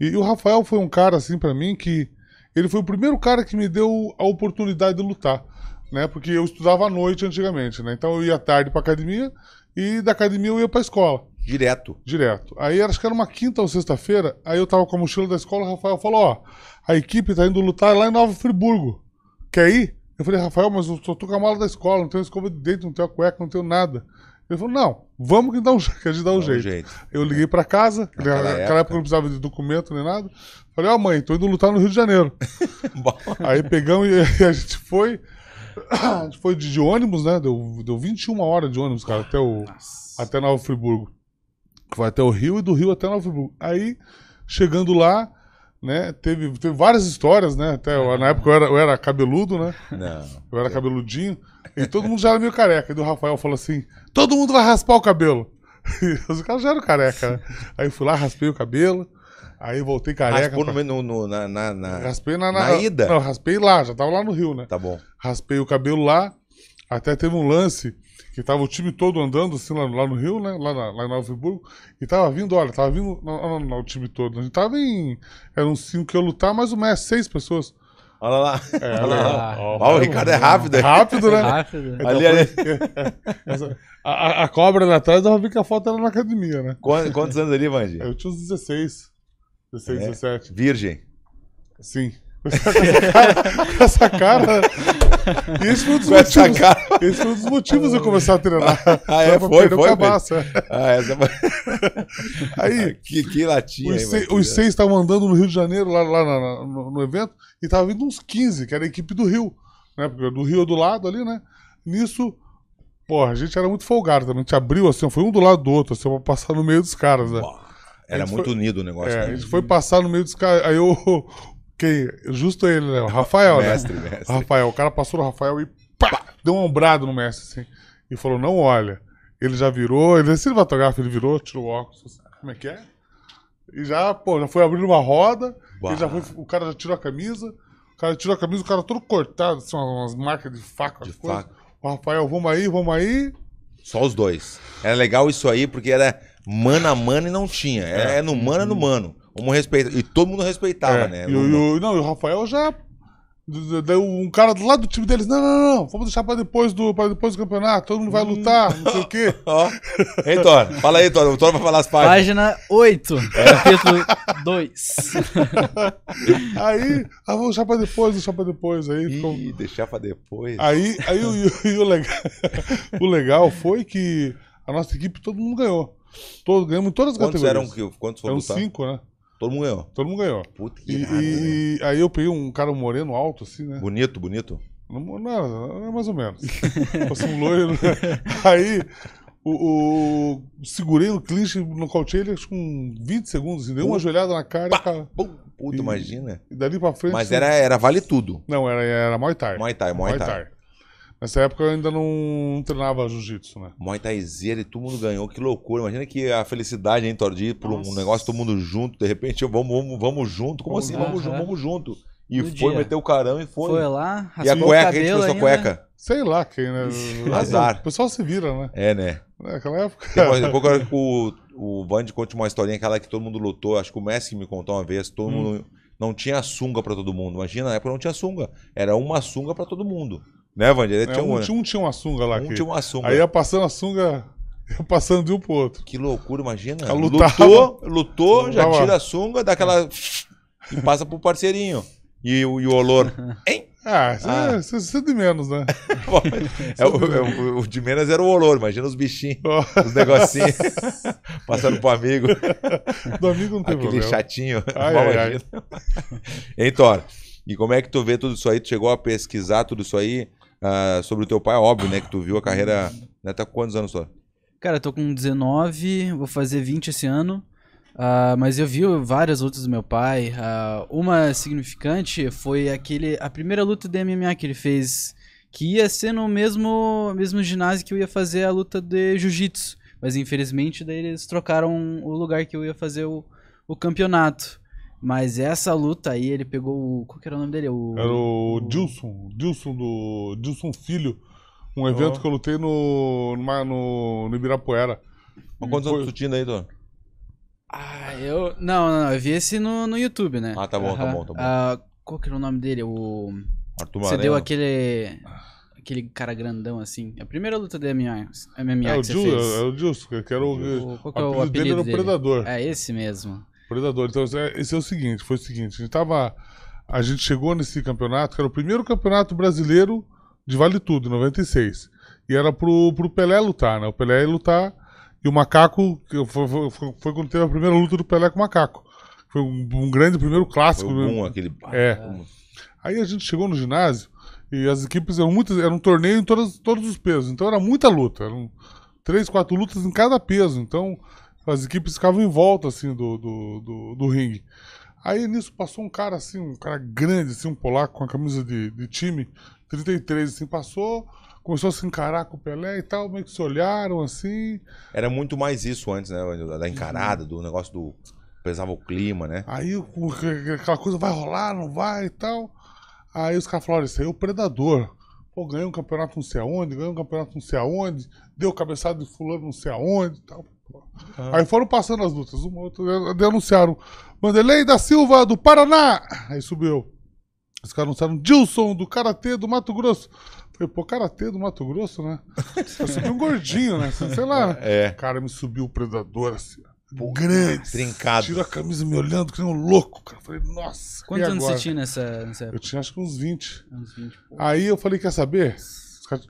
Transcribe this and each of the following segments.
E, e o Rafael foi um cara, assim, para mim, que ele foi o primeiro cara que me deu a oportunidade de lutar, né? Porque eu estudava à noite antigamente, né? Então eu ia tarde pra academia e da academia eu ia pra escola. Direto. Direto. Aí acho que era uma quinta ou sexta-feira, aí eu tava com a mochila da escola, o Rafael falou, ó, a equipe tá indo lutar lá em Nova Friburgo. Quer ir? Eu falei, Rafael, mas eu só tô com a mala da escola, não tenho escova de dente, não tenho a cueca, não tenho nada. Ele falou, não, vamos que, dá um, que a gente dá um, jeito. jeito. Eu liguei para casa, naquela, naquela época. época. eu não precisava de documento nem nada. Falei, ó oh, mãe, tô indo lutar no Rio de Janeiro. Aí pegamos e, e a gente foi. A gente foi de, de, ônibus, né? Deu, deu 21 horas de ônibus, cara, até, o, até Nova Friburgo. vai até o Rio e do Rio até Nova Friburgo. Aí, chegando lá, né? Teve, teve várias histórias, né? Até, na época eu era, eu era cabeludo, né? Não, eu era cabeludinho. E todo mundo já era meio careca. E do Rafael falou assim: todo mundo vai raspar o cabelo. E os caras já eram careca, né? Aí fui lá, raspei o cabelo. Aí voltei careca. Raspou pra... no, no, na, na, na... Raspei na, na, na ida? Não, raspei lá, já tava lá no Rio, né? Tá bom. Raspei o cabelo lá. Até teve um lance que tava o time todo andando assim lá, lá no Rio, né? Lá, na, lá em Nova E tava vindo, olha, tava vindo. Não, não, não, o time todo. A gente tava em. Eram cinco que eu lutar, mais ou menos seis pessoas. Olha lá. É, olha né? lá. o Ricardo é rápido. É rápido, né? Rápido. Então ali, ali. A, a, cobra lá atrás, eu vi que a foto era na academia, né? Quantos, quantos anos ali, Vandy? Eu tinha uns 16. 16, é. 17. Virgem. Sim. Com essa cara, com essa cara e esse foi um dos Com essa motivos. cara. Esse foi um dos motivos de eu começar a treinar. Ah, é, Foi, foi, foi, cabaço, é. Ah, essa... É, aí, ah, que, que latinha. Os, aí, seis, os seis estavam andando no Rio de Janeiro, lá, lá na, no, no, evento, e tava vindo uns 15, que era a equipe do Rio. Né? Porque do Rio é do lado ali, né? Nisso, porra, a gente era muito folgado também. A gente abriu assim, foi um do lado do outro, assim, pra passar no meio dos caras, né? Era muito foi, unido o negócio. É, né? A gente foi passar no meio dos caras. Aí o, quem? Justo ele, né? O Rafael, né? mestre, né? Mestre. Rafael. O cara passou no Rafael e pá, deu um ombrado no mestre, assim. E falou, não olha. Ele já virou, ele é cinematográfico, ele virou, tirou o óculos. Assim, como é que é? E já, pô, já foi abrindo uma roda. já foi, o cara já tirou a camisa. O cara tirou a camisa, o cara todo cortado, assim, umas marcas de faca. De coisa. faca. O Rafael, vamos aí, vamos aí. Só os dois. Era legal isso aí, porque era mano a mano e não tinha. Era é. no mano no uhum. mano. Vamos respeitar. E todo mundo respeitava, é, né? E o, não, e o Rafael já. Deu um cara do lado do time deles, não, não, não, vamos deixar pra depois do, pra depois do campeonato, todo mundo vai hum. lutar, não sei o quê. Ó. Ei, Toro, fala aí, Toro, o Toro vai falar as páginas. Página 8, é. capítulo 2. aí, ah, vamos deixar pra depois, deixar pra depois. Aí, Ih, ficou... deixar pra depois. Aí, aí o, o, o, legal, o legal foi que a nossa equipe, todo mundo ganhou. Todo, ganhamos em todas as quantos categorias. Eram, quantos foram Eram lutar? cinco, né? Todo mundo ganhou. Todo mundo ganhou. Puta que e, né? e aí eu peguei um cara moreno alto, assim, né? Bonito, bonito. Não, não, é mais ou menos. Fosse um loiro. Né? Aí o, o, segurei o clinch, nocautei ele acho, com 20 segundos, assim, deu uma joelhada na cara. Pá, cara pum, puta, e, imagina. E dali pra frente. Mas assim, era, era vale tudo. Não, era, era Muay Thai. Muay Thai, Muay, Thai. Muay Thai. Nessa época eu ainda não treinava jiu-jitsu, né? Mó Itaizeira e todo mundo ganhou, que loucura. Imagina que a felicidade, hein, Tordi, por um negócio todo mundo junto, de repente, vamos, vamos, vamos junto. Como assim? Vamos, junto, vamos junto. E foi, dia. meteu o carão e foi. Foi lá, E a cueca, a gente fez a cueca? Né? Sei lá quem, né? Azar. O pessoal se vira, né? É, né? Naquela é, época. Depois, depois o, o Band conta uma historinha, aquela que todo mundo lutou, acho que o Messi me contou uma vez, todo hum. mundo. Não tinha sunga para todo mundo. Imagina, na época não tinha sunga. Era uma sunga para todo mundo. Né, Vandinha? É, tinha, um, um, né? tinha um, tinha uma sunga lá. Um aqui. tinha uma sunga. Aí ia passando a sunga, ia passando de um pro outro. Que loucura, imagina. Lutou, lutou, já tira a sunga, dá aquela. e passa pro parceirinho. E, e o olor. Hein? Ah, isso, é, ah. É, é, de menos, né? é, o, o, de menos era o olor, imagina os bichinhos, oh. os negocinhos passando pro amigo. Do amigo não tem Aquele problema. chatinho. Ai, mal ai, ai. Hein, Thor? E como é que tu vê tudo isso aí? Tu chegou a pesquisar tudo isso aí? uh, sobre o teu pai, óbvio, né? Que tu viu a carreira. Né, tá com quantos anos só? Cara, eu tô com 19, vou fazer 20 esse ano. Uh, mas eu vi várias lutas do meu pai. Uh, uma significante foi aquele, a primeira luta de MMA que ele fez, que ia ser no mesmo, mesmo ginásio que eu ia fazer a luta de jiu-jitsu. Mas infelizmente daí eles trocaram o lugar que eu ia fazer o, o campeonato. Mas essa luta aí, ele pegou o. Qual que era o nome dele? O, era o, Dilson. Dilson do. Dilson Filho. Um evento oh. que eu lutei no. no, no Ibirapuera. Mas quantos anos tu tinha aí, Tô? Ah, eu. Não, não, não. Eu vi esse no, no YouTube, né? Ah, tá bom, uh -huh. tá bom, tá bom. Ah, qual que era o nome dele? O. Arthur Você deu aquele. Aquele cara grandão assim. É a primeira luta da MMA, MMA é, que o você Ju, fez. É o Justo, que era o. o qual que é o apelido dele? Era o Predador. É esse mesmo. Predador. Então, esse é, é o seguinte, foi o seguinte, a gente tava. A gente chegou nesse campeonato, que era o primeiro campeonato brasileiro de Vale Tudo, em 96. E era pro, pro Pelé lutar, né? O Pelé ia lutar e o Macaco. Foi, foi, foi quando teve a primeira luta do Pelé com o Macaco. Foi um, um grande primeiro clássico. Foi aquele. É. é. Aí a gente chegou no ginásio e as equipes eram muitas. Era um torneio em todas, todos os pesos. Então era muita luta. Eram três, quatro lutas em cada peso. Então as equipes ficavam em volta, assim, do, do, do, do ringue. Aí nisso passou um cara, assim, um cara grande, assim, um polaco com a camisa de, de time, 33, assim, passou começou a se encarar com o Pelé e tal, meio que se olharam assim. Era muito mais isso antes, né? Da encarada, do negócio do. Pesava o clima, né? Aí aquela coisa vai rolar, não vai e tal. Aí os caras falaram: Isso aí é o predador. Pô, ganhei um campeonato não sei aonde, ganhei um campeonato não sei aonde, deu cabeçada de fulano não sei aonde e tal. Ah. Aí foram passando as lutas. Um outro denunciaram Mandelei da Silva do Paraná. Aí subiu. Os caras anunciaram Dilson do Karatê do Mato Grosso. Falei, pô, Karatê do Mato Grosso, né? Eu subi um gordinho, né? Sei lá. Né? É. O cara me subiu o predador assim. Pô, grande. Trincado. Tirou a camisa me olhando, que nem um louco, cara. Falei, nossa. Quantos anos você tinha nessa, nessa época? Eu tinha acho que uns 20. Uns 20 Aí eu falei, quer saber? Os caras,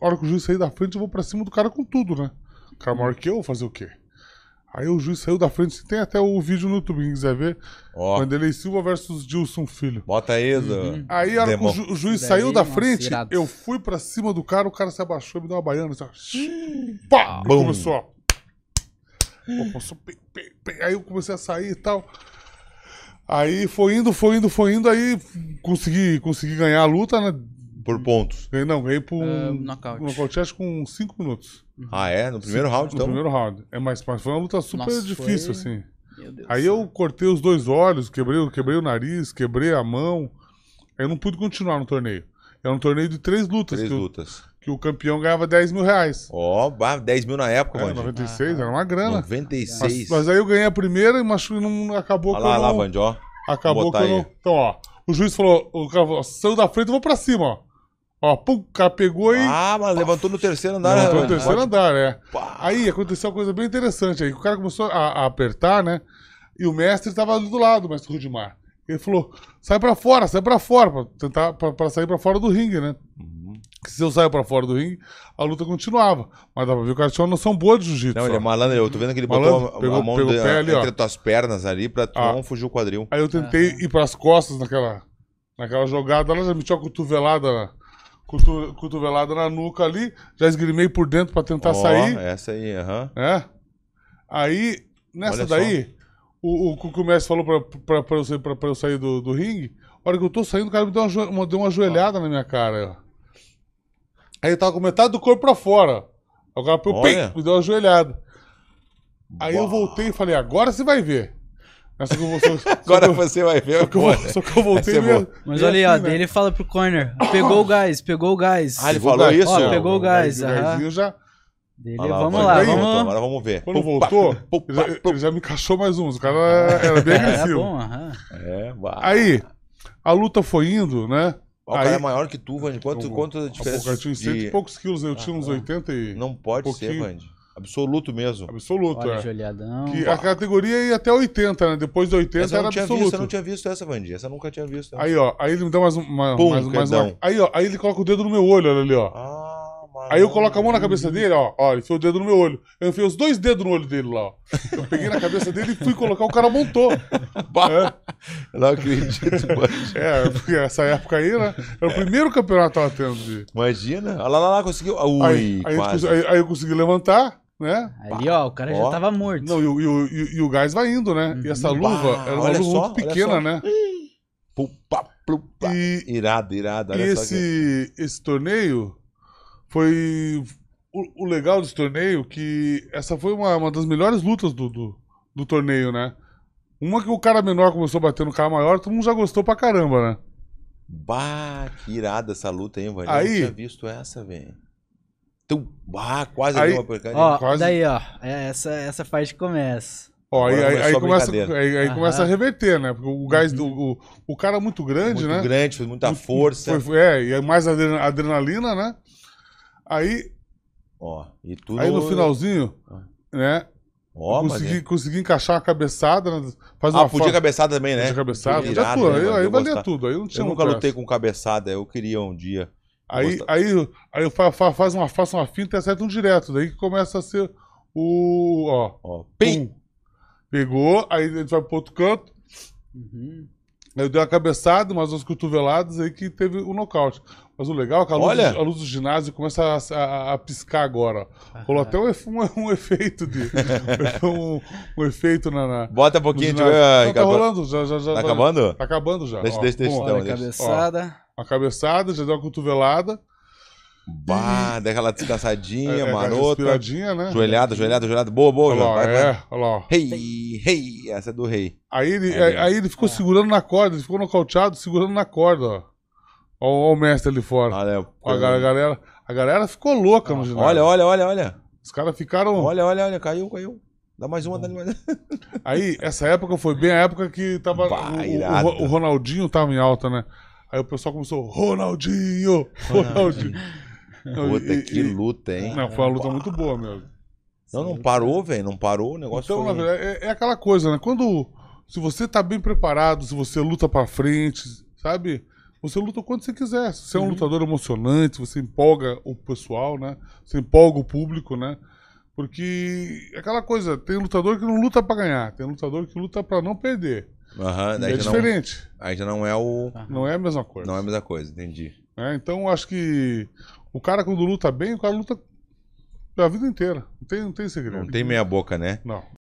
a hora que o juiz sair da frente, eu vou pra cima do cara com tudo, né? cara maior que eu, fazer o quê? Aí o juiz saiu da frente. Tem até o vídeo no YouTube, quem quiser ver. Oh. Silva versus Gilson Filho. Bota aí, uhum. Aí a hora que o, juiz saiu da é frente, nossa, eu fui pra cima do cara, o cara se abaixou e me deu uma baiana. Assim, pá! Ah, começou, ó. começou, Aí eu comecei a sair e tal. Aí foi indo, foi indo, foi indo. Aí consegui, consegui ganhar a luta, né? Por uhum. pontos. Não, ganhei por ah, um. Uh, nocaute. Nocaute com 5 minutos. Uhum. Ah, é? No primeiro round, então? No primeiro round. É, mas, mas foi uma luta super Nossa, difícil, foi... assim. Aí eu cortei os dois olhos, quebrei, quebrei o nariz, quebrei a mão. Aí eu não pude continuar no torneio. Era um torneio de três lutas. Três que lutas. O, que o campeão ganhava 10 mil reais. Ó, oh, 10 mil na época, é, mano. 96, ah, era uma grana. 96. Mas, mas, aí eu ganhei a primeira e machuquei, não acabou Olha lá, lá, Band, ó. Acabou Então, ó. O juiz falou, o cara saiu da frente, eu vou pra cima, ó. Ó, pum, o cara pegou e. Ah, mas levantou no terceiro andar, Levantou né, no terceiro andar, né? Aí aconteceu uma coisa bem interessante aí. O cara começou a, a apertar, né? E o mestre tava ali do lado, o mestre Rudimar. Ele falou: sai pra fora, sai pra fora, pra tentar pra, pra sair pra fora do ringue, né? Uhum. Se eu saio pra fora do ringue, a luta continuava. Mas dá pra ver que o cara tinha uma noção boa de jiu-jitsu. Não, ele é malandro, eu tô vendo que ele Malandro, botou a, pegou- a mão pegou o pé ali, ó. entre tuas pernas ali pra tu Ah. não fugir o quadril. Aí eu tentei ir pras costas naquela, naquela jogada, ela já metiu uma cotovelada na, cotu, cotovelada na nuca ali, já esgrimei por dentro para tentar oh, sair. Essa aí, aham. É. Aí, nessa Olha daí, o, o que o mestre falou para eu, eu, sair do, do ringue, a hora que eu tô saindo, o cara me deu uma, deu uma joelhada na minha cara. Aí eu tava com metade do corpo pra fora. Aí o cara me deu uma joelhada. Aí Uau. eu voltei e falei, agora você vai ver. Ah, só que vou, só, Agora só que eu, você vai ver. Só que eu, vou, só que eu voltei é mesmo. Mas olha aí, ó, ele fala pro corner. Pegou o gás, pegou o gás. Ah, ele falou Ó, isso? pegou o gás. aham. já, Dele, Olha vamos lá, vamos... vamos. Agora vamos ver. quando Pum, voltou, ele já, ele já me encaixou mais um. O cara é. era bem É, é bom, aham. É, Aí, a luta foi indo, né? o cara é aí- é maior que tu, Vande. Quanto, quanto a diferença? O cara, tinha cento e de- poucos quilos, eu tinha uns 80 ah, e. Não pode ser, pouquinho. Absoluto mesmo. Absoluto, Olha, é. Que a categoria ia até 80, né? Depois de 80 era absoluto. Visto, eu não tinha visto essa, Vandinha. Essa eu nunca tinha visto. Né? Aí, ó. Aí ele me dá mais, uma, Pum, mais, mais uma. Aí, ó. Aí ele coloca o dedo no meu olho, olha ali, ó. Ah, Aí eu coloco a mão na cabeça dele, ó. Ó, ele fez o dedo no meu olho. Eu enfiei os dois dedos no olho dele lá, ó. Eu peguei na cabeça dele e fui colocar, o cara montou. é. Não acredito, mas... É, porque essa época aí, né? Era é o primeiro campeonato que tava tendo. De... Imagina. Olha lá, lá, lá, conseguiu. Ui, aí, aí, consegui, aí, aí eu consegui levantar né? Ali, ó, o cara ó. já tava morto. Não, e, o- e o- e e o gás vai indo, né? E essa uhum. luva é Bah, era uma luva só, muito pequena, né? Irada, irada. E, Irado, irado. Olha e só que- esse, esse torneio foi. O, o legal desse torneio que essa foi uma, uma das melhores lutas do, do, do torneio, né? Uma que o cara menor começou a bater no cara maior, todo mundo já gostou pra caramba, né? Bah, que irada essa luta, hein, velho? Eu Aí- não tinha visto essa, velho. Então, ah, quase aí, deu uma porcaria. Ó, quase. daí, ó. É, essa, essa parte começa. Ó, aí, aí, aí, começa, aí, aí começa a reverter, né? Porque o gás do. Uhum. O, o cara é muito grande, muito né? Muito grande, fez muita força. Foi, é, e é mais adrenalina, né? Aí. Ó, e tudo. Aí no finalzinho, ah. né? Ó, consegui, é. consegui encaixar a cabeçada. Né? fazer ah, uma podia cabeçada também, né? Podia cabeçada. Irado, né, aí, aí valia tudo. Aí não tinha eu nunca lutei com cabeçada. Eu queria um dia. Aí, aí, aí faz uma, faz uma finta e acerta um direto. Daí que começa a ser o. Ó. ó pim. Pegou, aí a gente vai pro outro canto. Uhum. Aí dei uma cabeçada, mais umas cotoveladas aí que teve o um nocaute. Mas o legal é que a luz, Olha. Do, a luz do ginásio começa a, a, a piscar agora. Rolou até um, um, um, efeito de. um, efeito na. na Bota um pouquinho de. tá rolando, já, já, já. Tá, tá acabando? Tá acabando já. Deixa, ó, deixa, deixa. Então, deixa. Cabeçada. Ó uma cabeçada, já deu uma cotovelada. Bah, daquela descansadinha, é, é, marota. Respiradinha, né? Joelhada, joelhada, joelhada. Boa, boa, olha lá, vai, é, vai. Olha lá. Rei, rei. Essa é do rei. Aí ele, é, aí ele ficou segurando na corda, ele ficou nocauteado, segurando na corda, ó. Olha o mestre ali fora. Olha, a, galera, a galera ficou louca no ah, ginásio. Olha, olha, olha, olha. Os caras ficaram. Olha, olha, olha, caiu, caiu. Dá mais uma, dá mais Aí, essa época foi bem a época que tava. Bah, o, o, o Ronaldinho tava em alta, né? Aí o pessoal começou, Ronaldinho! Ronaldinho! Puta, que luta, hein? Não, foi uma luta muito boa mesmo. Não, não parou, velho, não parou, o negócio então, foi... é, é aquela coisa, né? Quando, se você tá bem preparado, se você luta pra frente, sabe? Você luta quando você quiser. Você é um uhum. lutador emocionante, você empolga o pessoal, né? Você empolga o público, né? Porque é aquela coisa, tem lutador que não luta para ganhar, tem lutador que luta para não perder. Uhum, é diferente. Não, aí já não é o. Não é a mesma coisa. Não é a mesma coisa, entendi. É, então acho que o cara quando luta bem, o cara luta a vida inteira. Não tem, não tem segredo. Não tem meia boca, né? Não.